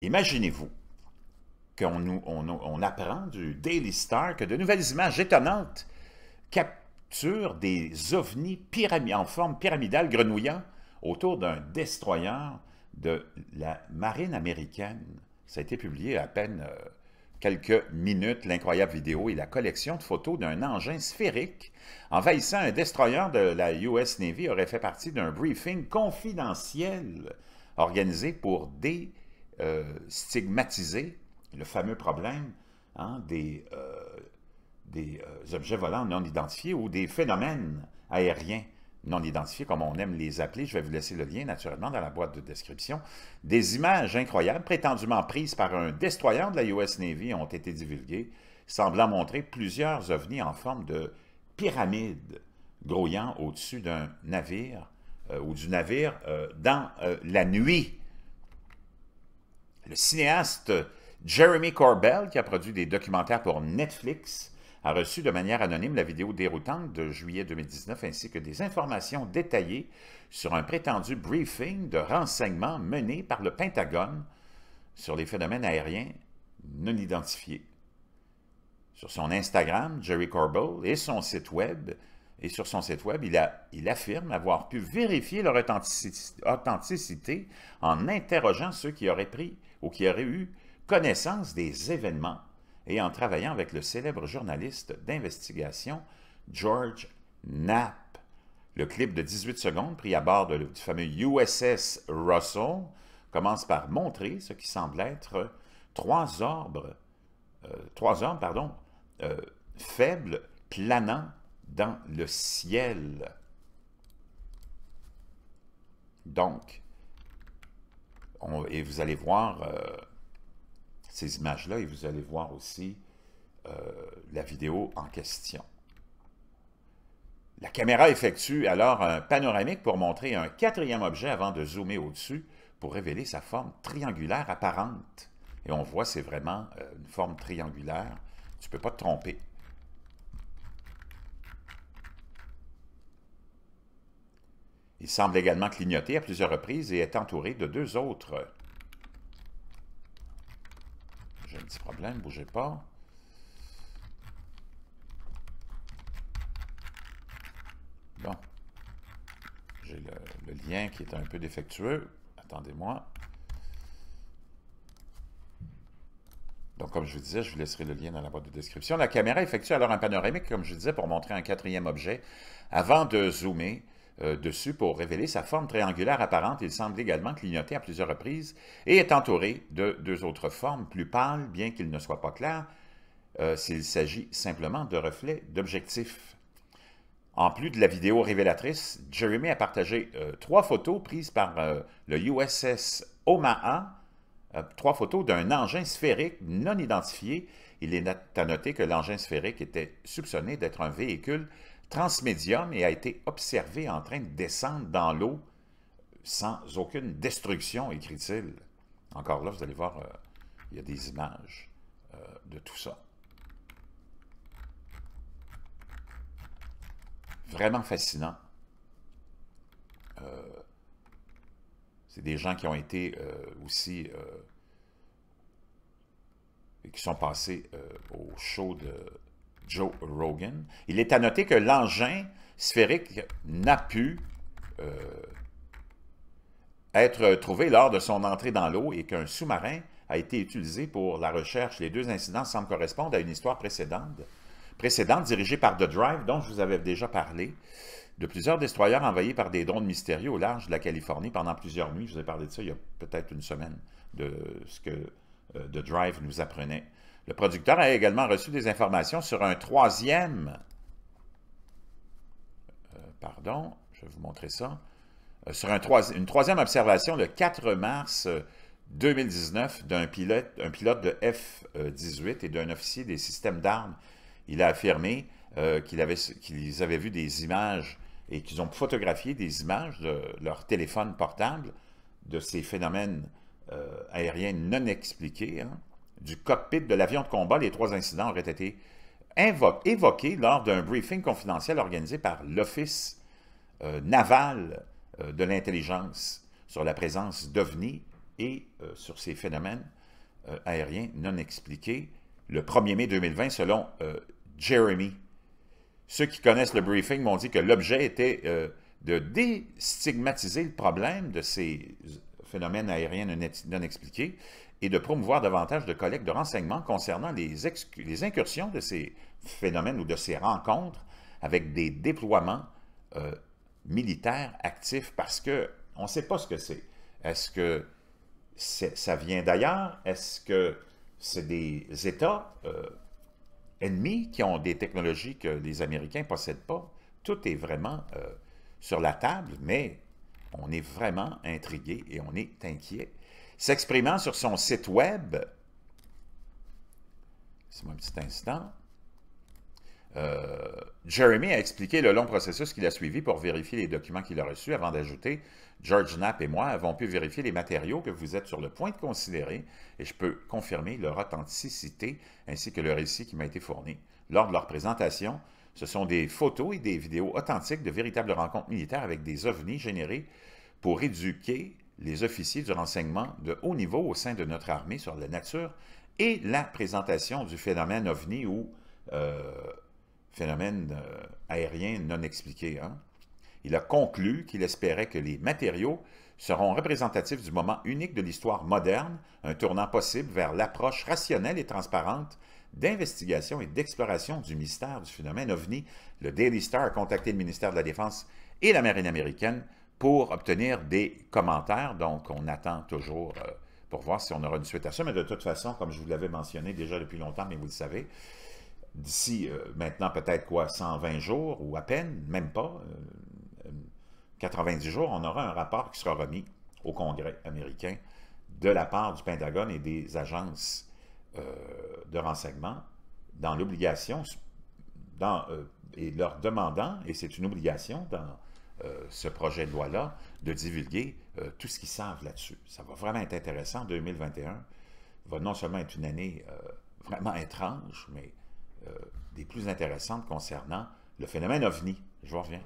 Imaginez-vous qu'on on, on apprend du Daily Star que de nouvelles images étonnantes capturent des ovnis en forme pyramidale grenouillant autour d'un destroyer de la marine américaine. Ça a été publié à peine euh, quelques minutes, l'incroyable vidéo et la collection de photos d'un engin sphérique envahissant un destroyer de la US Navy aurait fait partie d'un briefing confidentiel organisé pour des euh, stigmatiser le fameux problème hein, des, euh, euh, objets volants non identifiés ou des phénomènes aériens non identifiés, comme on aime les appeler. Je vais vous laisser le lien, naturellement, dans la boîte de description. Des images incroyables, prétendument prises par un destroyer de la US Navy, ont été divulguées, semblant montrer plusieurs ovnis en forme de pyramide grouillant au-dessus d'un navire ou du navire dans la nuit le cinéaste Jeremy Corbell, qui a produit des documentaires pour Netflix, a reçu de manière anonyme la vidéo déroutante de juillet 2019 ainsi que des informations détaillées sur un prétendu briefing de renseignements mené par le Pentagone sur les phénomènes aériens non identifiés. Sur son Instagram, Jerry Corbell et son site web, et sur son site web, il, a, il affirme avoir pu vérifier leur authenticité, en interrogeant ceux qui auraient pris ou qui auraient eu connaissance des événements et en travaillant avec le célèbre journaliste d'investigation George Knapp. Le clip de 18 secondes pris à bord du fameux USS Russell commence par montrer ce qui semble être trois orbes, euh, trois pardon, euh, faibles planant dans le ciel. Donc, et vous allez voir euh, ces images-là et vous allez voir aussi euh, la vidéo en question. La caméra effectue alors un panoramique pour montrer un quatrième objet avant de zoomer au-dessus pour révéler sa forme triangulaire apparente. Et on voit, c'est vraiment euh, une forme triangulaire. Tu ne peux pas te tromper. Il semble également clignoter à plusieurs reprises et est entouré de deux autres. J'ai un petit problème, bougez pas. Bon. J'ai le, le, lien qui est un peu défectueux. Attendez-moi. Donc, comme je vous disais, je vous laisserai le lien dans la boîte de description. La caméra effectue alors un panoramique, comme je disais, pour montrer un quatrième objet. Avant de zoomer, euh, dessus pour révéler sa forme triangulaire apparente. Il semble également clignoter à plusieurs reprises et est entouré de deux autres formes plus pâles, bien qu'il ne soit pas clair euh, s'il s'agit simplement de reflets d'objectifs. En plus de la vidéo révélatrice, Jeremy a partagé euh, trois photos prises par le USS Omaha, trois photos d'un engin sphérique non identifié. Il est à noter que l'engin sphérique était soupçonné d'être un véhicule transmédium et a été observé en train de descendre dans l'eau sans aucune destruction, écrit-il. Encore là, vous allez voir, euh, il y a des images euh, de tout ça. Vraiment fascinant. Euh, c'est des gens qui ont été aussi... et qui sont passés au show de Joe Rogan. Il est à noter que l'engin sphérique n'a pu euh, être trouvé lors de son entrée dans l'eau et qu'un sous-marin a été utilisé pour la recherche. Les deux incidents semblent correspondre à une histoire précédente, précédente dirigée par The Drive, dont je vous avais déjà parlé, de plusieurs destroyers envahis par des drones mystérieux au large de la Californie pendant plusieurs nuits. Je vous ai parlé de ça il y a peut-être une semaine, de ce que euh, The Drive nous apprenait. Le producteur a également reçu des informations sur un troisième... Euh, pardon, je vais vous montrer ça. Euh, sur un une troisième observation le 4 mars 2019 euh, d'un pilote, un pilote de F-18 et d'un officier des systèmes d'armes. Il a affirmé qu'il qu'ils avait, avaient vu des images et qu'ils ont photographié des images de leur téléphone portable de ces phénomènes aériens non expliqués. Hein du cockpit de l'avion de combat, les trois incidents auraient été évoqués lors d'un briefing confidentiel organisé par l'Office euh, naval euh, de l'intelligence sur la présence d'OVNI et euh, sur ces phénomènes aériens non expliqués le 1er mai 2020 selon Jeremy. Ceux qui connaissent le briefing m'ont dit que l'objet était de déstigmatiser le problème de ces phénomènes aériens non expliqués et de promouvoir davantage de collectes de renseignements concernant les, incursions de ces phénomènes ou de ces rencontres avec des déploiements euh, militaires actifs parce qu'on ne sait pas ce que c'est. Est-ce que ça vient d'ailleurs? Est-ce que c'est des États euh, ennemis qui ont des technologies que les Américains ne possèdent pas? Tout est vraiment euh, sur la table, mais on est vraiment intrigué et on est inquiet. S'exprimant sur son site web, c'est petit instant, euh, Jeremy a expliqué le long processus qu'il a suivi pour vérifier les documents qu'il a reçus avant d'ajouter George Knapp et moi avons pu vérifier les matériaux que vous êtes sur le point de considérer et je peux confirmer leur authenticité ainsi que le récit qui m'a été fourni. Lors de leur présentation, ce sont des photos et des vidéos authentiques de véritables rencontres militaires avec des ovnis générés pour éduquer les officiers du renseignement de haut niveau au sein de notre armée sur la nature et la présentation du phénomène OVNI ou euh, phénomène euh, aérien non expliqué. Hein. Il a conclu qu'il espérait que les matériaux seront représentatifs du moment unique de l'histoire moderne, un tournant possible vers l'approche rationnelle et transparente d'investigation et d'exploration du mystère du phénomène OVNI. Le Daily Star a contacté le ministère de la Défense et la Marine américaine pour obtenir des commentaires. Donc, on attend toujours euh, pour voir si on aura une suite à ça. Mais de toute façon, comme je vous l'avais mentionné déjà depuis longtemps, mais vous le savez, d'ici euh, maintenant peut-être quoi, 120 jours ou à peine, même pas, 90 euh, jours, on aura un rapport qui sera remis au Congrès américain de la part du Pentagone et des agences de renseignement dans l'obligation et leur demandant, et c'est une obligation dans euh, ce projet de loi-là, de divulguer euh, tout ce qu'ils savent là-dessus. Ça va vraiment être intéressant. 2021 va non seulement être une année euh, vraiment étrange, mais des plus intéressantes concernant le phénomène OVNI. Je reviens.